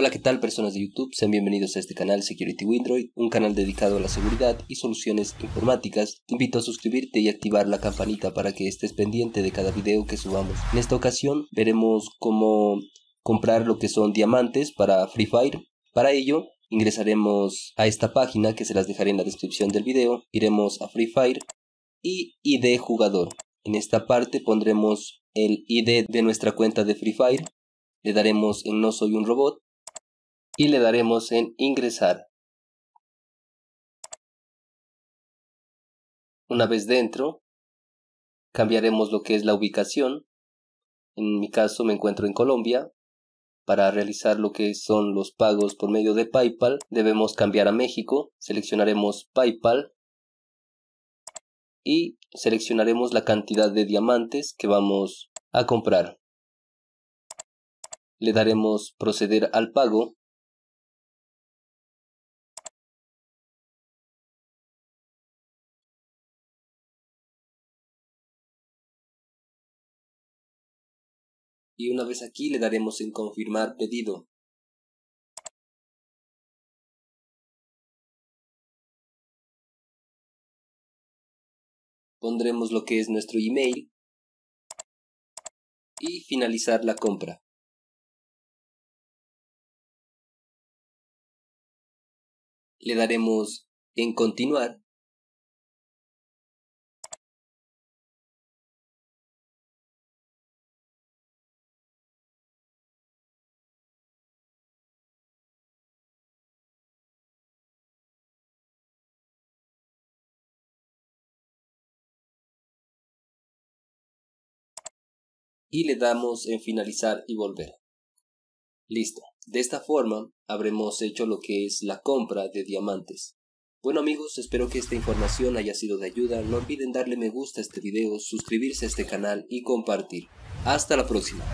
Hola, ¿qué tal personas de YouTube? Sean bienvenidos a este canal Security Windroid, un canal dedicado a la seguridad y soluciones informáticas. Te invito a suscribirte y activar la campanita para que estés pendiente de cada video que subamos. En esta ocasión veremos cómo comprar lo que son diamantes para Free Fire. Para ello ingresaremos a esta página que se las dejaré en la descripción del video. Iremos a Free Fire y ID jugador. En esta parte pondremos el ID de nuestra cuenta de Free Fire. Le daremos en no soy un robot y le daremos en ingresar. Una vez dentro, cambiaremos lo que es la ubicación. En mi caso me encuentro en Colombia. Para realizar lo que son los pagos por medio de PayPal, debemos cambiar a México. Seleccionaremos PayPal y seleccionaremos la cantidad de diamantes que vamos a comprar. Le daremos proceder al pago y una vez aquí le daremos en confirmar pedido. Pondremos lo que es nuestro email y finalizar la compra. Le daremos en continuar y le damos en finalizar y volver. Listo. De esta forma habremos hecho lo que es la compra de diamantes. Bueno amigos, espero que esta información haya sido de ayuda. No olviden darle me gusta a este video, suscribirse a este canal y compartir. Hasta la próxima.